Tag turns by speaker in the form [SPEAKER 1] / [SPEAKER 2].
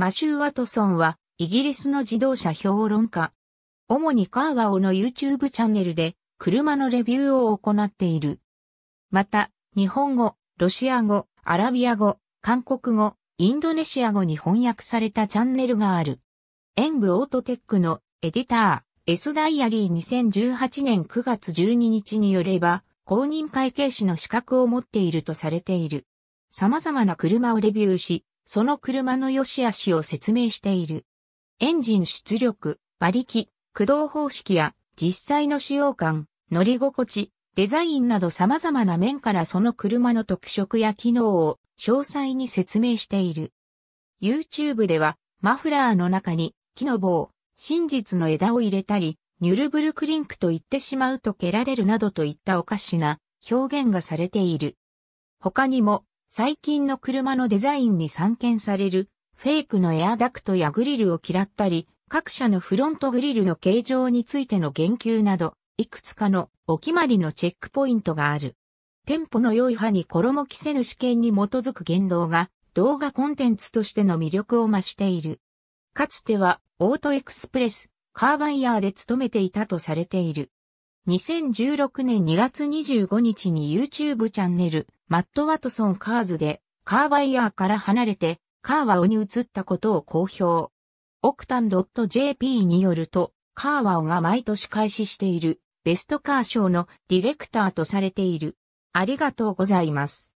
[SPEAKER 1] マシュー・ワトソンは、イギリスの自動車評
[SPEAKER 2] 論家。主にカーワオの YouTube チャンネルで、車のレビューを行っている。また、日本語、ロシア語、アラビア語、韓国語、インドネシア語に翻訳されたチャンネルがある。演武オートテックのエディター、S ダイアリー2018年9月12日によれば、公認会計士の資格を持っているとされている。様々な車をレビューし、その車の良し悪しを説明している。エンジン出力、馬力、駆動方式や実際の使用感、乗り心地、デザインなど様々な面からその車の特色や機能を詳細に説明している。YouTube ではマフラーの中に木の棒、真実の枝を入れたり、ニュルブルクリンクと言ってしまうと蹴られるなどといったおかしな表現がされている。他にも最近の車のデザインに散見される、フェイクのエアダクトやグリルを嫌ったり、各社のフロントグリルの形状についての言及など、いくつかのお決まりのチェックポイントがある。テンポの良い派に衣着せぬ試験に基づく言動が動画コンテンツとしての魅力を増している。かつてはオートエクスプレス、カーバイヤーで勤めていたとされている。2016年2月25日に YouTube チャンネル、マット・ワトソン・カーズで、カーバイヤーから離れて、カーワオに移ったことを公表。オクタン .jp によると、カーワオが毎年開始している、ベストカー賞のディレクターと
[SPEAKER 1] されている。ありがとうございます。